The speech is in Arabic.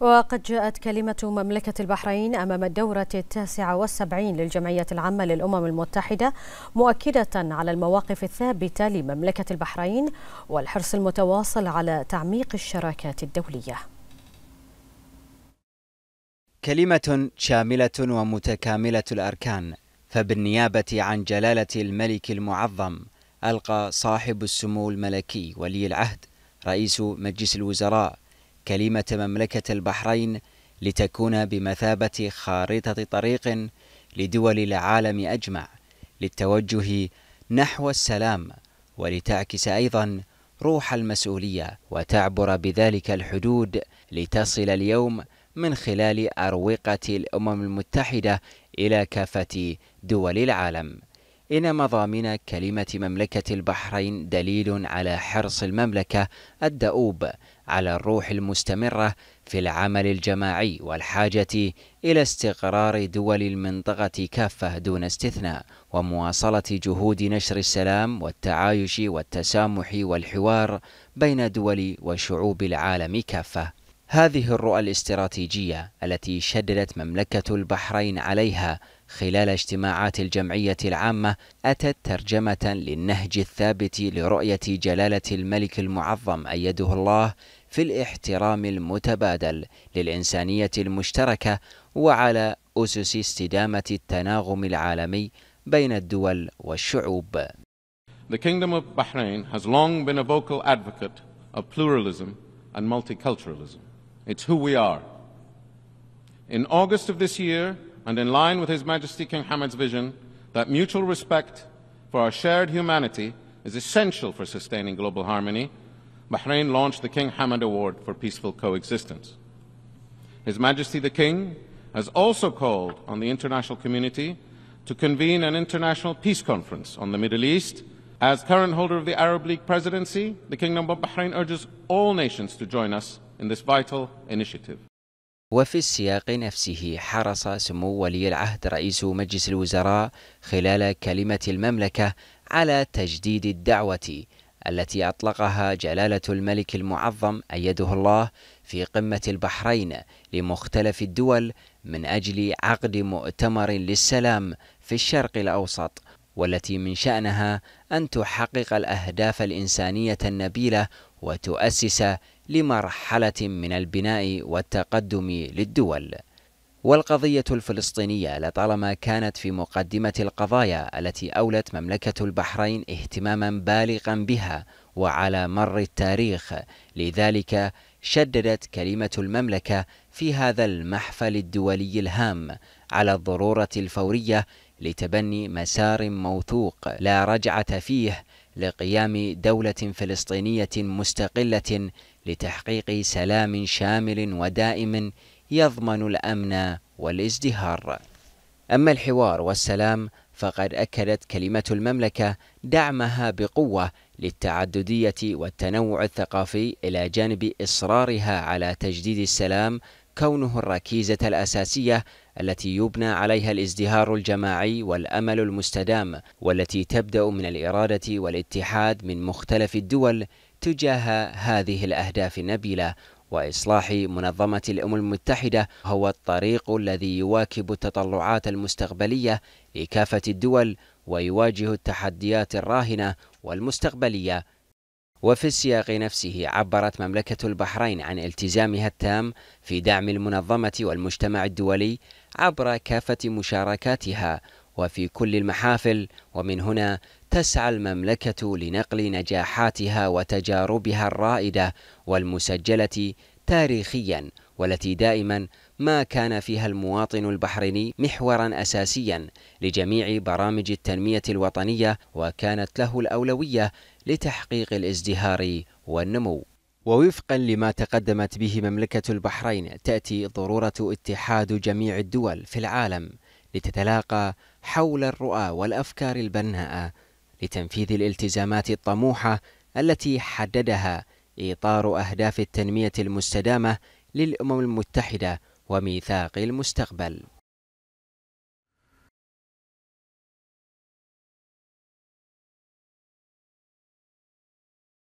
وقد جاءت كلمة مملكة البحرين أمام الدورة التاسعة والسبعين للجمعية العامة للأمم المتحدة مؤكدة على المواقف الثابتة لمملكة البحرين والحرص المتواصل على تعميق الشراكات الدولية كلمة شاملة ومتكاملة الأركان فبالنيابة عن جلالة الملك المعظم ألقى صاحب السمو الملكي ولي العهد رئيس مجلس الوزراء كلمة مملكة البحرين لتكون بمثابة خارطة طريق لدول العالم أجمع للتوجه نحو السلام ولتعكس أيضا روح المسؤولية وتعبر بذلك الحدود لتصل اليوم من خلال أروقة الأمم المتحدة إلى كافة دول العالم إن مضامين كلمة مملكة البحرين دليل على حرص المملكة الدؤوب على الروح المستمرة في العمل الجماعي والحاجة إلى استقرار دول المنطقة كافة دون استثناء ومواصلة جهود نشر السلام والتعايش والتسامح والحوار بين دول وشعوب العالم كافة هذه الرؤى الاستراتيجية التي شددت مملكة البحرين عليها خلال اجتماعات الجمعية العامة أتت ترجمة للنهج الثابت لرؤية جلالة الملك المعظم أيده الله في الاحترام المتبادل للإنسانية المشتركة وعلى أسس استدامة التناغم العالمي بين الدول والشعوب. The Kingdom of Bahrain has long been a vocal advocate of pluralism and multiculturalism. It's who we are. In August of this year, and in line with His Majesty King Hamad's vision, that mutual respect for our shared humanity is essential for sustaining global harmony, Bahrain launched the King Hamad Award for Peaceful Coexistence. His Majesty the King has also called on the international community to convene an international peace conference on the Middle East. As current holder of the Arab League presidency, the Kingdom of Bahrain urges all nations to join us in this vital initiative. وفي السياق نفسه حرص سمو ولي العهد رئيس مجلس الوزراء خلال كلمة المملكة على تجديد الدعوة التي أطلقها جلالة الملك المعظم أيده الله في قمة البحرين لمختلف الدول من أجل عقد مؤتمر للسلام في الشرق الأوسط والتي من شأنها أن تحقق الأهداف الإنسانية النبيلة وتؤسس لمرحلة من البناء والتقدم للدول. والقضية الفلسطينية لطالما كانت في مقدمة القضايا التي أولت مملكة البحرين اهتماما بالغا بها وعلى مر التاريخ، لذلك شددت كلمة المملكة في هذا المحفل الدولي الهام على الضرورة الفورية لتبني مسار موثوق لا رجعة فيه لقيام دولة فلسطينية مستقلة لتحقيق سلام شامل ودائم يضمن الامن والازدهار اما الحوار والسلام فقد اكدت كلمه المملكه دعمها بقوه للتعدديه والتنوع الثقافي الى جانب اصرارها على تجديد السلام كونه الركيزه الاساسيه التي يبنى عليها الازدهار الجماعي والامل المستدام والتي تبدا من الاراده والاتحاد من مختلف الدول تجاه هذه الأهداف النبيلة وإصلاح منظمة الأمم المتحدة هو الطريق الذي يواكب التطلعات المستقبلية لكافة الدول ويواجه التحديات الراهنة والمستقبلية وفي السياق نفسه عبرت مملكة البحرين عن التزامها التام في دعم المنظمة والمجتمع الدولي عبر كافة مشاركاتها وفي كل المحافل ومن هنا تسعى المملكة لنقل نجاحاتها وتجاربها الرائدة والمسجلة تاريخيا والتي دائما ما كان فيها المواطن البحريني محورا اساسيا لجميع برامج التنميه الوطنيه وكانت له الاولويه لتحقيق الازدهار والنمو. ووفقا لما تقدمت به مملكه البحرين تاتي ضروره اتحاد جميع الدول في العالم لتتلاقى حول الرؤى والافكار البناءه لتنفيذ الالتزامات الطموحه التي حددها اطار اهداف التنميه المستدامه للامم المتحده وميثاق المستقبل